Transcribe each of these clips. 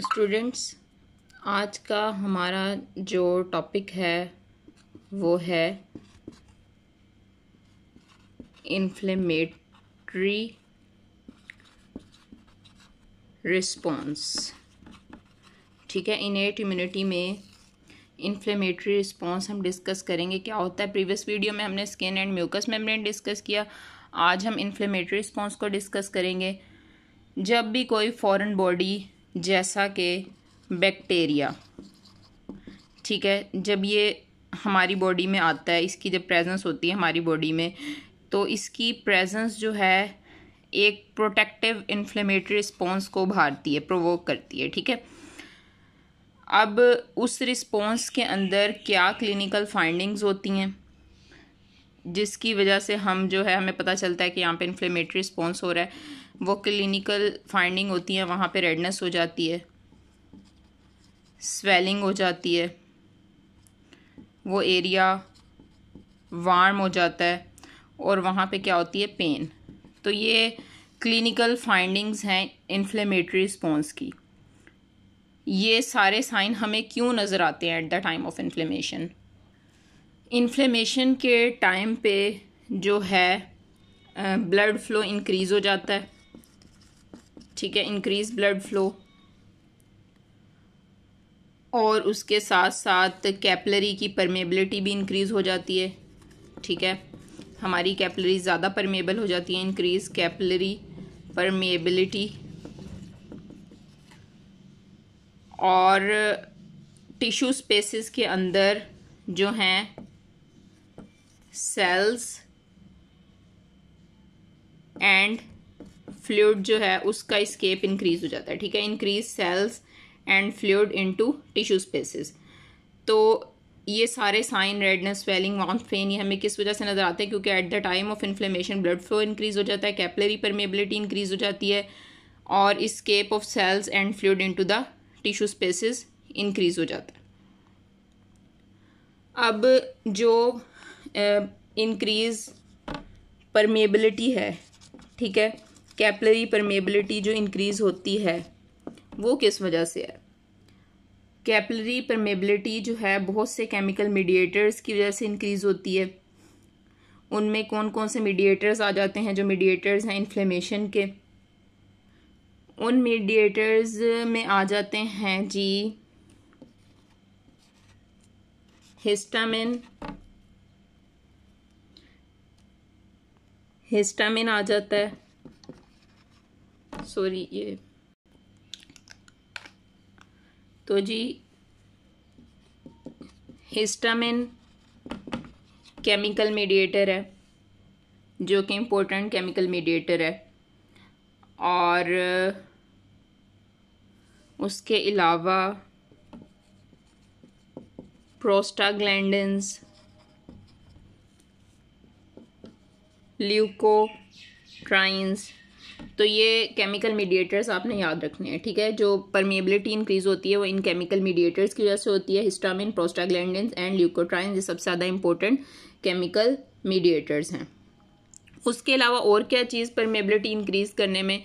students आज का हमारा जो टॉपिक है वो है इन्फ्लेमेटरी रिस्पॉन्स ठीक है इनेट इम्यूनिटी में इन्फ्लेमेटरी रिस्पॉन्स हम डिस्कस करेंगे क्या होता है प्रीवियस वीडियो में हमने skin and mucous membrane discuss किया आज हम इन्फ्लेमेटरी रिस्पॉन्स को डिस्कस करेंगे जब भी कोई फॉरेन बॉडी जैसा कि बैक्टीरिया ठीक है जब ये हमारी बॉडी में आता है इसकी जब प्रेजेंस होती है हमारी बॉडी में तो इसकी प्रेजेंस जो है एक प्रोटेक्टिव इन्फ्लेमेटरी रिस्पॉन्स को उभारती है प्रोवोक करती है ठीक है अब उस रिस्पॉन्स के अंदर क्या क्लिनिकल फाइंडिंग्स होती हैं जिसकी वजह से हम जो है हमें पता चलता है कि यहाँ पे इन्फ्लेमेटरी रिस्पॉन्स हो रहा है वो क्लिनिकल फाइंडिंग होती है वहाँ पे रेडनेस हो जाती है स्वेलिंग हो जाती है वो एरिया वार्म हो जाता है और वहाँ पे क्या होती है पेन तो ये क्लिनिकल फाइंडिंग्स हैं इन्फ्लेमेटरी रिस्पॉन्स की ये सारे साइन हमें क्यों नज़र आते हैं at the time of inflammation inflammation के टाइम पे जो है ब्लड फ्लो इंक्रीज़ हो जाता है ठीक है इंक्रीज ब्लड फ्लो और उसके साथ साथ कैपलरी की परमेबिलिटी भी इंक्रीज़ हो जाती है ठीक है हमारी कैपलरी ज़्यादा परमेबल हो जाती है इंक्रीज़ कैपलरी परमेबिलिटी और टिश्यू स्पेसेस के अंदर जो हैं सेल्स एंड फ्लूड जो है उसका स्केप इंक्रीज हो जाता है ठीक है increase cells and fluid into tissue spaces तो ये सारे sign redness swelling warm pain ये हमें किस वजह से नज़र आते हैं क्योंकि at the time of inflammation blood flow increase हो जाता है कैपलरी परमेबिलिटी इंक्रीज हो जाती है और escape of cells and fluid into the tissue spaces increase हो जाता है अब जो इंक्रीज परमेबिलिटी है ठीक है कैपलरी परमेबिलिटी जो इंक्रीज होती है वो किस वजह से है कैपलरी परमेबिलिटी जो है बहुत से केमिकल मीडिएटर्स की वजह से इंक्रीज होती है उनमें कौन कौन से मीडिएटर्स आ जाते हैं जो मीडिएटर्स हैं इन्फ्लेमेशन के उन मीडिएटर्स में आ जाते हैं जी हिस्टामिन हिस्टामिन आ जाता है सॉरी ये तो जी हिस्टामिन केमिकल मीडिएटर है जो कि इम्पोर्टेंट केमिकल मीडिएटर है और उसके अलावा प्रोस्टाग्लैंडन्स ल्यूकोट्राइन्स तो ये केमिकल मीडिएटर्स आपने याद रखने हैं ठीक है जो परमेबिलिटी इंक्रीज होती है वो इन केमिकल मीडिएटर्स की वजह से होती है हिस्टामिन प्रोस्टाग्लैंडिन एंड ल्यूकोट्राइन ये सबसे ज़्यादा इंपॉर्टेंट केमिकल मीडिएटर्स हैं उसके अलावा और क्या चीज़ परमेबिलिटी इंक्रीज करने में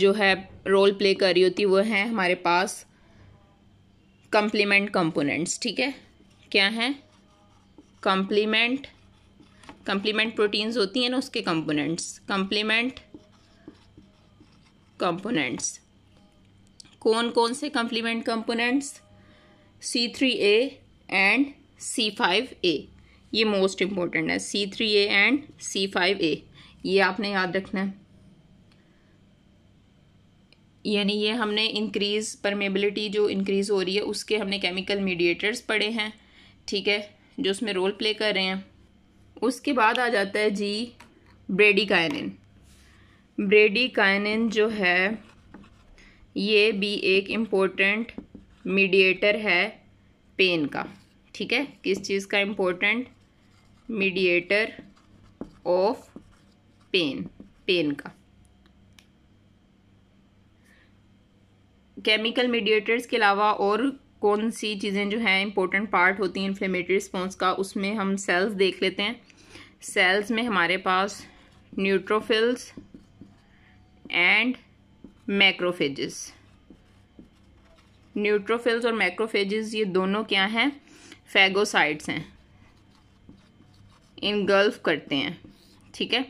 जो है रोल प्ले कर रही होती है वो है हमारे पास कंप्लीमेंट कंपोनेंट्स ठीक है क्या हैं कंप्लीमेंट कंप्लीमेंट प्रोटीन्स होती हैं ना उसके कंपोनेंट्स कंप्लीमेंट कंपोनेंट्स कौन कौन से complement components C three A and C five A ये मोस्ट इम्पॉर्टेंट है C three A and C five A ये आपने याद रखना है यानी ये हमने इंक्रीज़ परमेबिलिटी जो इंक्रीज़ हो रही है उसके हमने केमिकल मीडिएटर्स पढ़े हैं ठीक है जो उसमें रोल प्ले कर रहे हैं उसके बाद आ जाता है जी ब्रेडी कायनिन ब्रेडी काइनिन जो है ये भी एक इम्पोर्टेंट मीडिएटर है पेन का ठीक है किस चीज़ का important mediator of pain pain का केमिकल मीडिएटर्स के अलावा और कौन सी चीज़ें जो हैं इम्पोर्टेंट पार्ट होती हैं इन्फ्लेमेटरी रिस्पॉन्स का उसमें हम सेल्स देख लेते हैं सेल्स में हमारे पास न्यूट्रोफिल्स एंड मैक्रोफेजेस न्यूट्रोफिल्स और मैक्रोफेजेस ये दोनों क्या हैं फैगोसाइड्स हैं इनगल्फ करते हैं ठीक है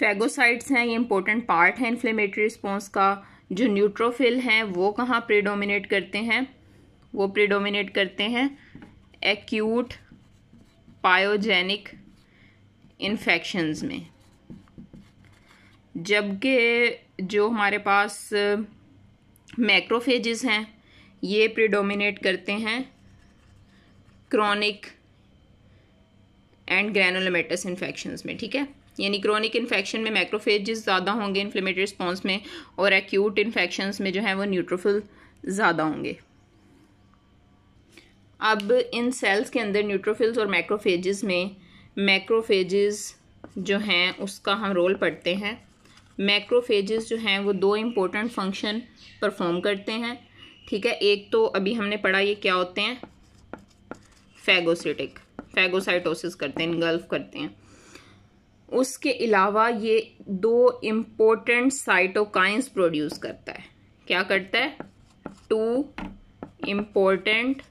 फैगोसाइट्स हैं ये इंपॉर्टेंट पार्ट है इन्फ्लेमेटरी रिस्पॉन्स का जो न्यूट्रोफिल हैं वो कहाँ प्रिडोमिनेट करते हैं वो प्रिडोमिनेट करते हैं एक्यूट पायोजेनिक इन्फेक्शंस में जबकि जो हमारे पास मैक्रोफेजेस हैं ये प्रिडोमिनेट करते हैं क्रॉनिक एंड ग्रैनुलोमेटस इन्फेक्शन में ठीक है यानी क्रॉनिक इन्फेक्शन में मैक्रोफेजेस ज़्यादा होंगे इन्फ्लेमेटरी रिस्पॉन्स में और एक्यूट इन्फेक्शन में जो है वो न्यूट्रोफिल ज़्यादा होंगे अब इन सेल्स के अंदर न्यूट्रोफिल्स और मैक्रोफेजेस में मैक्रोफेजेस जो हैं उसका हम रोल पढ़ते हैं मैक्रोफेजेस जो हैं वो दो इम्पोर्टेंट फंक्शन परफॉर्म करते हैं ठीक है एक तो अभी हमने पढ़ा ये क्या होते हैं फैगोसिटिक फैगोसाइटोसिस करते हैं इनगल्फ करते हैं उसके अलावा ये दो इम्पोर्टेंट साइटोकाइंस प्रोड्यूस करता है क्या करता है टू इम्पोर्टेंट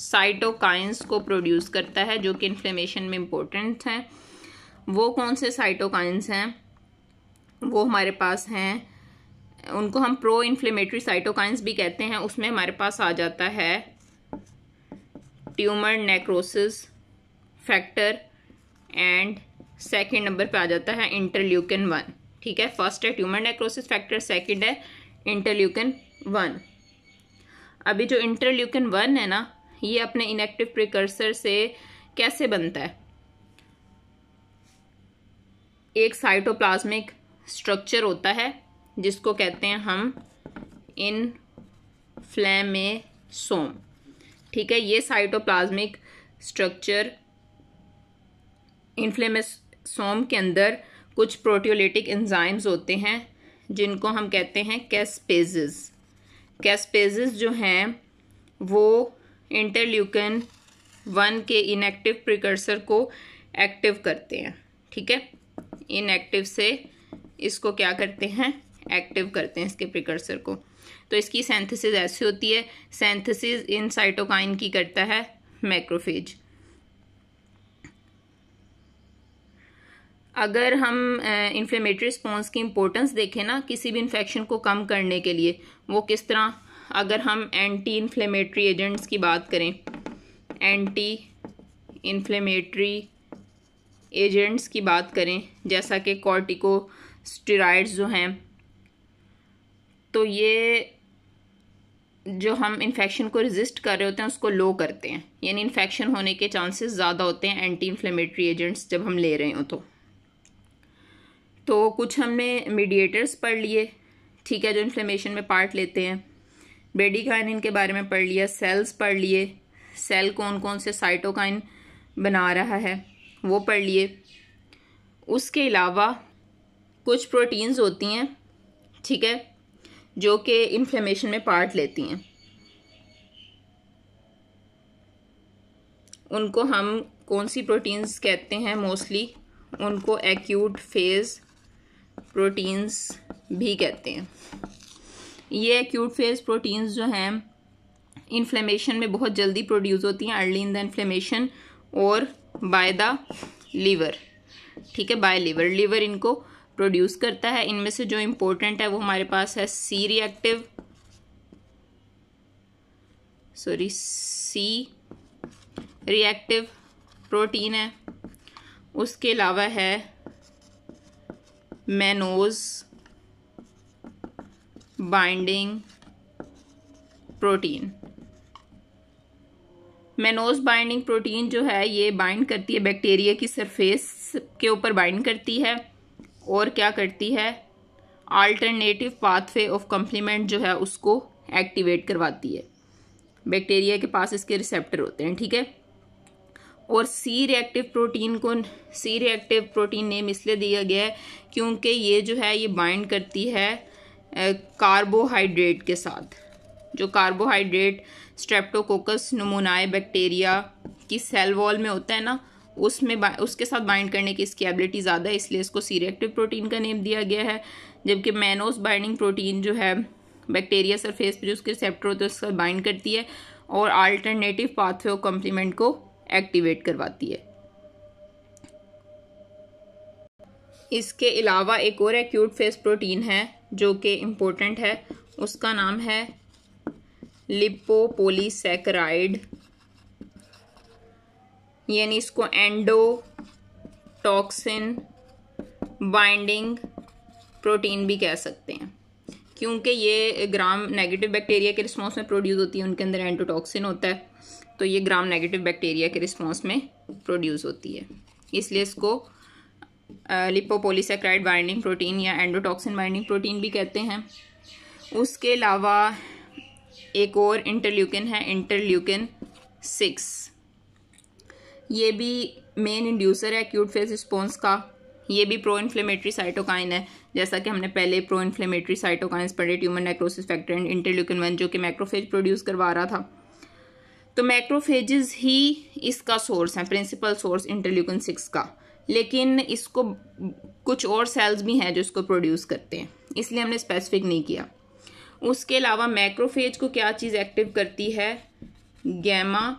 साइटोकाइंस को प्रोड्यूस करता है जो कि इन्फ्लेमेशन में इम्पोर्टेंट हैं वो कौन से साइटोकाइंस हैं वो हमारे पास हैं उनको हम प्रो इन्फ्लेमेटरी साइटोकाइंस भी कहते हैं उसमें हमारे पास आ जाता है tumour necrosis factor and second number पे आ जाता है इंटरल्यूकिन वन ठीक है फर्स्ट है ट्यूमर नेक्रोसिस फैक्टर सेकंड है इंटरल्यूकन वन अभी जो इंटरल्यूकन वन है ना ये अपने इनेक्टिव प्रिकर्सर से कैसे बनता है एक साइटोप्लाज्मिक स्ट्रक्चर होता है जिसको कहते हैं हम इन फ्लैमेसोम ठीक है ये साइटोप्लाज्मिक स्ट्रक्चर इन्फ्लेमेसोम के अंदर कुछ प्रोटियोलिटिक एंजाइम्स होते हैं जिनको हम कहते हैं कैस्पेजेस कैस्पेजेस जो हैं वो इंटरल्यूकन वन के इनएक्टिव प्रिकर्सर को एक्टिव करते हैं ठीक है इनएक्टिव से इसको क्या करते हैं एक्टिव करते हैं इसके प्रिकर्सर को तो इसकी सेंथिसिस ऐसी होती है सेंथेसिस इन साइटोकाइन की करता है मैक्रोफेज अगर हम इन्फ्लेमेटरी रिस्पॉन्स की इम्पोर्टेंस देखें ना किसी भी इन्फेक्शन को कम करने के लिए वो किस तरह अगर हम एंटी इन्फ्लेमेटरी एजेंट्स की बात करें एंटी इन्फ्लेमेटरी एजेंट्स की बात करें जैसा कि कॉर्टिको स्टेरॉइड्स जो हैं तो ये जो हम इन्फेक्शन को रिजिस्ट कर रहे होते हैं उसको लो करते हैं यानी इन्फेक्शन होने के चांसेस ज़्यादा होते हैं एंटी इन्फ्लेमेटरी एजेंट्स जब हम ले रहे हों तो तो कुछ हमने मीडिएटर्स पढ़ लिए ठीक है जो इन्फ्लेमेशन में पार्ट लेते हैं बेडिकाइन इनके बारे में पढ़ लिया सेल्स पढ़ लिए सेल कौन कौन से साइटोकाइन बना रहा है वो पढ़ लिए उसके अलावा कुछ प्रोटीन्स होती हैं ठीक है जो कि इन्फ्लेमेशन में पार्ट लेती हैं उनको हम कौन सी प्रोटीन्स कहते हैं मोस्टली उनको एक्यूट फेज़ प्रोटीन्स भी कहते हैं ये एक्यूट फेज़ प्रोटीन्स जो हैं इन्फ्लेमेशन में बहुत जल्दी प्रोड्यूस होती हैं अर्ली इन द इन्फ्लेमेशन और बाय द लीवर ठीक है बाय लीवर लीवर इनको प्रोड्यूस करता है इनमें से जो इम्पोर्टेंट है वो हमारे पास है C reactive sorry C reactive protein है उसके अलावा है mannose binding protein mannose binding protein जो है ये बाइंड करती है बैक्टीरिया की सरफेस के ऊपर बाइंड करती है और क्या करती है आल्टरनेटिव पाथवे ऑफ कम्प्लीमेंट जो है उसको एक्टिवेट करवाती है बैक्टीरिया के पास इसके रिसेप्टर होते हैं ठीक है और सी रिएक्टिव प्रोटीन को सी रिएक्टिव प्रोटीन नेम इसलिए दिया गया है क्योंकि ये जो है ये बाइंड करती है कार्बोहाइड्रेट के साथ जो कार्बोहाइड्रेट स्ट्रेप्टोकोकस नमूनाए बैक्टीरिया की सेल वॉल में होता है ना उसमें उसके साथ बाइंड करने की इसकी एबिलिटी ज़्यादा है इसलिए इसको सीरेक्टिव प्रोटीन का नेम दिया गया है जबकि मैनोस बाइंडिंग प्रोटीन जो है बैक्टीरिया सरफेस पर जो उसके रिसेप्टर होते हैं उसका बाइंड करती है और आल्टरनेटिव पाथवे और को एक्टिवेट करवाती है इसके अलावा एक और एक्यूट फेस प्रोटीन है जो कि इम्पोर्टेंट है उसका नाम है लिपोपोलीसेक्राइड यानी इसको एंडोटॉक्सिन बाइंडिंग प्रोटीन भी कह सकते हैं क्योंकि ये ग्राम नेगेटिव बैक्टीरिया के रिस्पॉन्स में प्रोड्यूस होती है उनके अंदर एंटोटॉक्सिन होता है तो ये ग्राम नेगेटिव बैक्टीरिया के रिस्पॉन्स में प्रोड्यूस होती है इसलिए इसको लिपोपोलीसेक्राइड बाइंडिंग प्रोटीन या एंडोटॉक्सिन बाइंडिंग प्रोटीन भी कहते हैं उसके अलावा एक और इंटरल्यूकिन है इंटरल्यूकिन सिक्स ये भी मेन इंड्यूसर है एक्यूट फेज रिस्पॉन्स का ये भी प्रो इन्फ्लेमेटरी साइटोकाइन है जैसा कि हमने पहले प्रो इन्फ्लेमेटरी साइटोकाइंस पढ़े tumour necrosis factor and interleukin one जो कि मैक्रोफेज प्रोड्यूस करवा रहा था तो मैक्रोफेजेस ही इसका सोर्स है प्रिंसिपल सोर्स इंटरल्यूकिन सिक्स का लेकिन इसको कुछ और सेल्स भी हैं जो इसको प्रोड्यूस करते हैं इसलिए हमने स्पेसिफिक नहीं किया उसके अलावा मैक्रोफेज को क्या चीज़ एक्टिव करती है गैमा